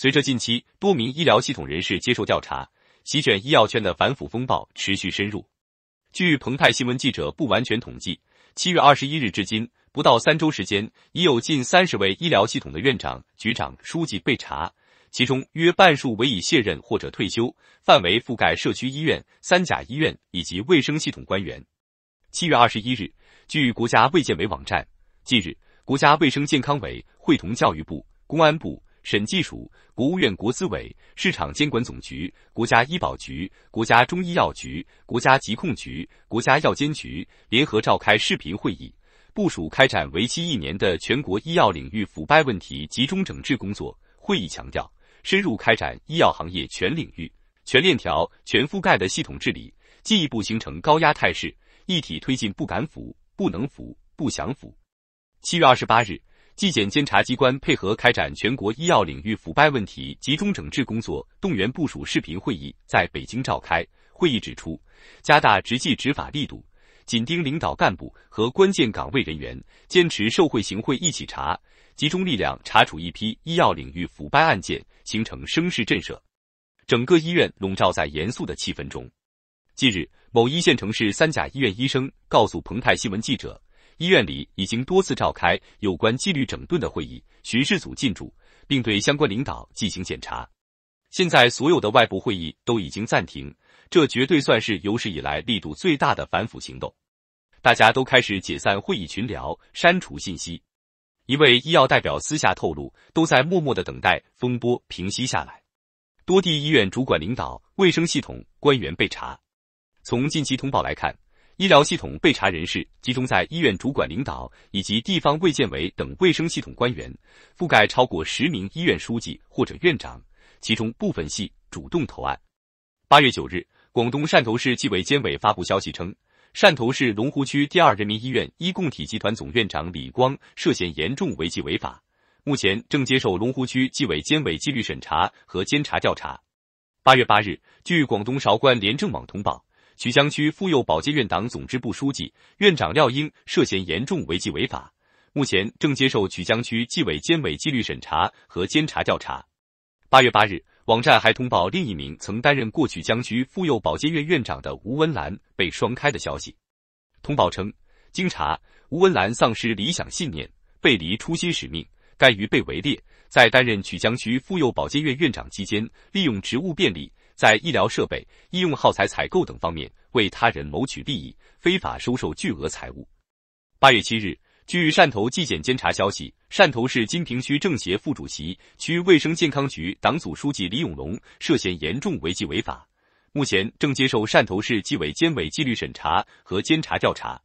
随着近期多名医疗系统人士接受调查，席卷医药圈的反腐风暴持续深入。据澎湃新闻记者不完全统计，七月二十一日至今不到三周时间，已有近三十位医疗系统的院长、局长、书记被查，其中约半数为已卸任或者退休，范围覆盖社区医院、三甲医院以及卫生系统官员。七月二十一日，据国家卫健委网站，近日，国家卫生健康委会同教育部、公安部。审计署、国务院国资委、市场监管总局、国家医保局、国家中医药局、国家疾控局、国家药监局联合召开视频会议，部署开展为期一年的全国医药领域腐败问题集中整治工作。会议强调，深入开展医药行业全领域、全链条、全覆盖的系统治理，进一步形成高压态势，一体推进不敢腐、不能腐、不想腐。七月二十八日。纪检监察机关配合开展全国医药领域腐败问题集中整治工作动员部署视频会议在北京召开。会议指出，加大执纪执法力度，紧盯领导干部和关键岗位人员，坚持受贿行贿一起查，集中力量查处一批医药领域腐败案件，形成声势震慑。整个医院笼罩在严肃的气氛中。近日，某一线城市三甲医院医生告诉澎湃新闻记者。医院里已经多次召开有关纪律整顿的会议，巡视组进驻，并对相关领导进行检查。现在所有的外部会议都已经暂停，这绝对算是有史以来力度最大的反腐行动。大家都开始解散会议群聊，删除信息。一位医药代表私下透露，都在默默的等待风波平息下来。多地医院主管领导、卫生系统官员被查。从近期通报来看。医疗系统被查人士集中在医院主管领导以及地方卫健委等卫生系统官员，覆盖超过十名医院书记或者院长，其中部分系主动投案。八月九日，广东汕头市纪委监委发布消息称，汕头市龙湖区第二人民医院医共体集团总院长李光涉嫌严重违纪违法，目前正接受龙湖区纪委监委纪律审查和监察调查。八月八日，据广东韶关廉政网通报。曲江区妇幼保健院党总支部书记、院长廖英涉嫌严重违纪违法，目前正接受曲江区纪委监委纪律审查和监察调查。八月八日，网站还通报另一名曾担任过曲江区妇幼保健院院长的吴文兰被双开的消息。通报称，经查，吴文兰丧失理想信念，背离初心使命，甘于被围猎，在担任曲江区妇幼保健院院长期间，利用职务便利。在医疗设备、医用耗材采购等方面为他人谋取利益，非法收受巨额财物。八月七日，据汕头纪检监察消息，汕头市金平区政协副主席、区卫生健康局党组书记李永龙涉嫌严重违纪违法，目前正接受汕头市纪委监委纪律审查和监察调查。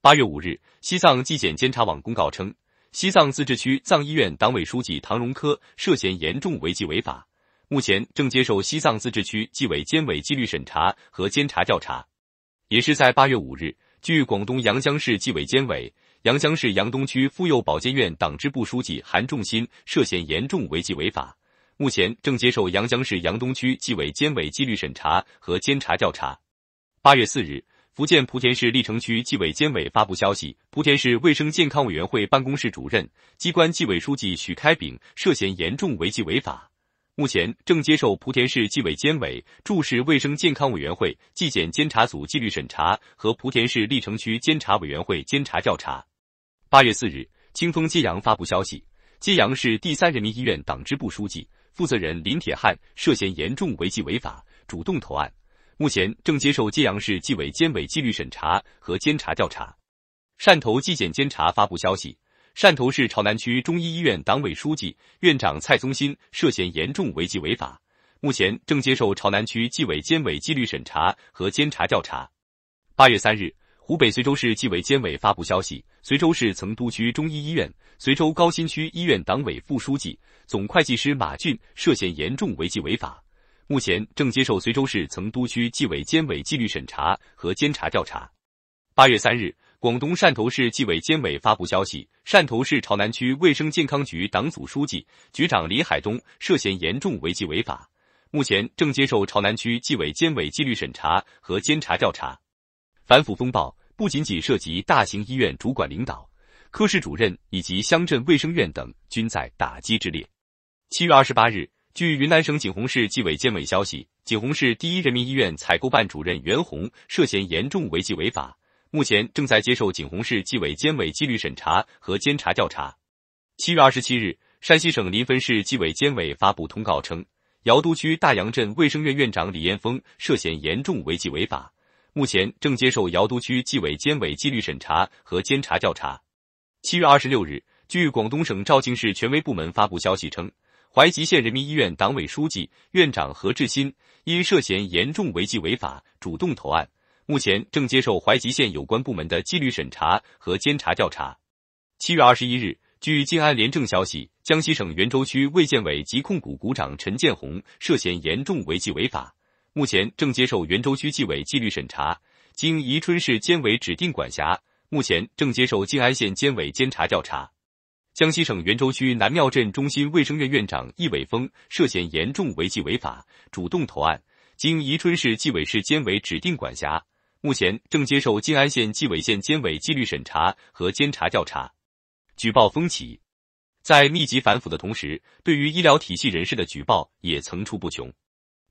八月五日，西藏纪检监察网公告称，西藏自治区藏医院党委书记唐荣科涉嫌严重违纪违法。目前正接受西藏自治区纪委监委纪律审查和监察调查。也是在八月五日，据广东阳江市纪委监委，阳江市阳东区妇幼保健院党支部书记韩仲新涉嫌严重违纪违法，目前正接受阳江市阳东区纪委监委纪律审查和监察调查。八月四日，福建莆田市荔城区纪委监委发布消息，莆田市卫生健康委员会办公室主任、机关纪委书记许开炳涉嫌严重违纪违法。目前正接受莆田市纪委监委驻市卫生健康委员会纪检监察组纪律审查和莆田市荔城区监察委员会监察调查。八月四日，清风揭阳发布消息，揭阳市第三人民医院党支部书记、负责人林铁汉涉嫌严重违纪违法，主动投案，目前正接受揭阳市纪委监委纪律审查和监察调查。汕头纪检监察发布消息。汕头市潮南区中医医院党委书记、院长蔡宗新涉嫌严重违纪违法，目前正接受潮南区纪委监委纪律审查和监察调查。八月三日，湖北随州市纪委监委发布消息，随州市曾都区中医医院、随州高新区医院党委副书记、总会计师马俊涉嫌严重违纪违法，目前正接受随州市曾都区纪委监委纪律审查和监察调查。八月三日。广东汕头市纪委监委发布消息，汕头市潮南区卫生健康局党组书记、局长李海东涉嫌严重违纪违法，目前正接受潮南区纪委监委纪律审查和监察调查。反腐风暴不仅仅涉及大型医院主管领导、科室主任，以及乡镇卫生院等，均在打击之列。七月二十八日，据云南省景洪市纪委监委消息，景洪市第一人民医院采购办主任袁红涉嫌严重违纪违法。目前正在接受景洪市纪委监委纪律审查和监察调查。七月二十七日，山西省临汾市纪委监委发布通告称，尧都区大洋镇卫生院院长李艳峰涉嫌严重违纪违法，目前正接受尧都区纪委监委纪律审查和监察调查。七月二十六日，据广东省肇庆市权威部门发布消息称，怀集县人民医院党委书记、院长何志新因涉嫌严重违纪违法，主动投案。目前正接受怀集县有关部门的纪律审查和监察调查。七月二十一日，据静安廉政消息，江西省袁州区卫健委及控股股长陈建红涉嫌严重违纪违法，目前正接受袁州区纪委纪律审查，经宜春市监委指定管辖，目前正接受静安县监委监察调查。江西省袁州区南庙镇中心卫生院院长易伟峰涉嫌严重违纪违法，主动投案，经宜春市纪委市监委指定管辖。目前正接受靖安县纪委县监委纪律审查和监察调查。举报风起，在密集反腐的同时，对于医疗体系人士的举报也层出不穷。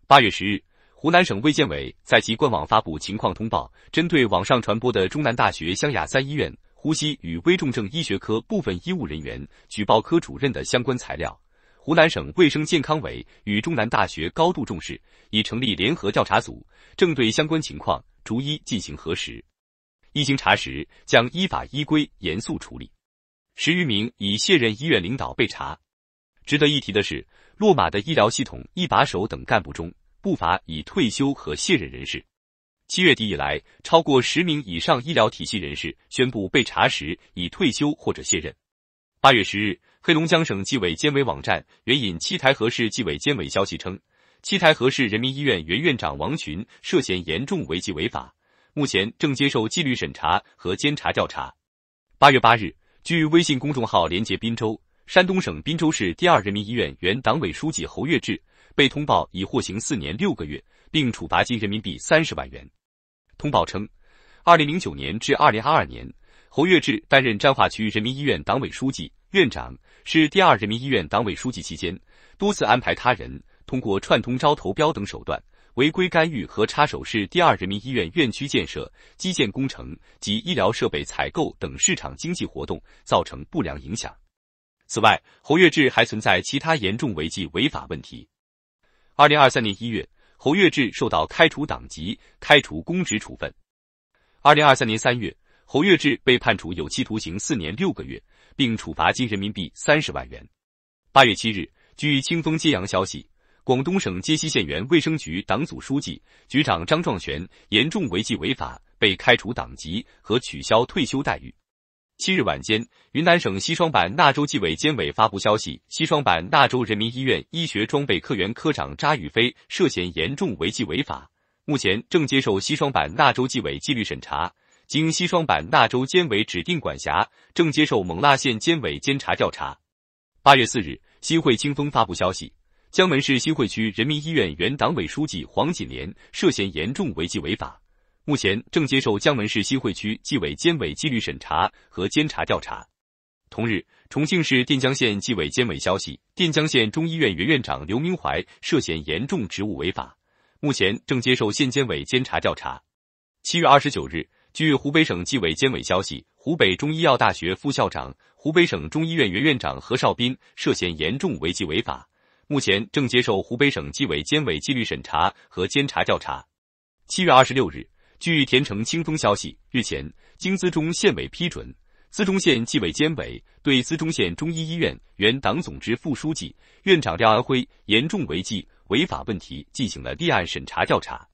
八月十日，湖南省卫健委在其官网发布情况通报，针对网上传播的中南大学湘雅三医院呼吸与危重症医学科部分医务人员举报科主任的相关材料，湖南省卫生健康委与中南大学高度重视，已成立联合调查组，正对相关情况。逐一进行核实，一经查实，将依法依规严肃处理。十余名已卸任医院领导被查。值得一提的是，落马的医疗系统一把手等干部中，不乏已退休和卸任人士。七月底以来，超过十名以上医疗体系人士宣布被查时已退休或者卸任。八月十日，黑龙江省纪委监委网站援引七台河市纪委监委消息称。七台河市人民医院原院长王群涉嫌严重违纪违法，目前正接受纪律审查和监察调查。八月八日，据微信公众号“连接滨州”，山东省滨州市第二人民医院原党委书记侯月志被通报，已获刑四年六个月，并处罚金人民币三十万元。通报称，二零零九年至二零二二年，侯月志担任沾化区人民医院党委书记、院长，是第二人民医院党委书记期间，多次安排他人。通过串通招投标等手段违规干预和插手市第二人民医院院区建设、基建工程及医疗设备采购等市场经济活动，造成不良影响。此外，侯月志还存在其他严重违纪违法问题。二零二三年一月，侯月志受到开除党籍、开除公职处分。二零二三年三月，侯月志被判处有期徒刑四年六个月，并处罚金人民币三十万元。八月七日，据清风揭阳消息。广东省揭西县原卫生局党组书记、局长张壮权严重违纪违法，被开除党籍和取消退休待遇。七日晚间，云南省西双版纳州纪委监委发布消息，西双版纳州人民医院医学装备科原科长查宇飞涉嫌严重违纪违法，目前正接受西双版纳州纪委纪律审查，经西双版纳州监委指定管辖，正接受勐腊县监委监察调查。八月四日，新会清风发布消息。江门市新会区人民医院原党委书记黄锦莲涉嫌严重违纪违法，目前正接受江门市新会区纪委监委纪律审查和监察调查。同日，重庆市垫江县纪委监委消息，垫江县中医院原院长刘明怀涉嫌严重职务违法，目前正接受县监委监察调查。七月二十九日，据湖北省纪委监委消息，湖北中医药大学副校长、湖北省中医院原院长何少斌涉嫌严重违纪违法。目前正接受湖北省纪委监委纪律审查和监察调查。七月二十六日，据《田城清风》消息，日前，经资中县委批准，资中县纪委监委对资中县中医医院原党总支副书记、院长廖安辉严重违纪违法问题进行了立案审查调查。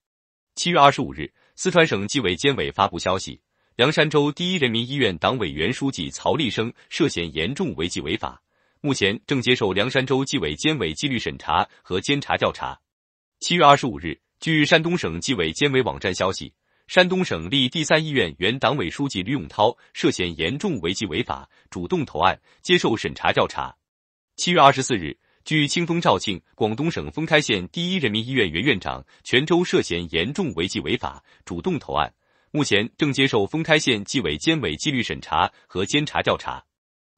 七月二十五日，四川省纪委监委发布消息，凉山州第一人民医院党委原书记曹立生涉嫌严重违纪违法。目前正接受凉山州纪委监委纪律审查和监察调查。七月二十五日，据山东省纪委监委网站消息，山东省立第三医院原党委书记吕永涛涉嫌严重违纪违法，主动投案，接受审查调查。七月二十四日，据清风肇庆，广东省封开县第一人民医院原院长泉州涉嫌严重违纪违法，主动投案，目前正接受封开县纪委监委纪律审查和监察调查。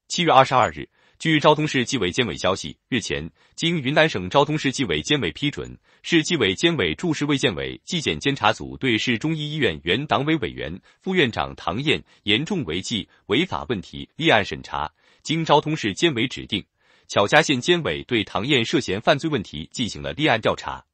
七月二十二日。据昭通市纪委监委消息，日前，经云南省昭通市纪委监委批准，市纪委监委驻市卫健委纪检监察组对市中医医院原党委委员、副院长唐燕严重违纪违法问题立案审查。经昭通市监委指定，巧家县监委对唐燕涉嫌犯罪问题进行了立案调查。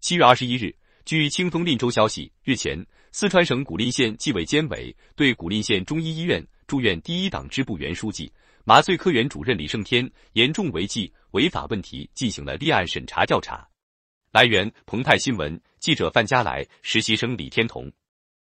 七月二十一日，据清风令州消息，日前，四川省古蔺县纪委监委对古蔺县中医医院住院第一党支部原书记。麻醉科原主任李胜天严重违纪违法问题进行了立案审查调查。来源：澎湃新闻，记者范佳来，实习生李天童。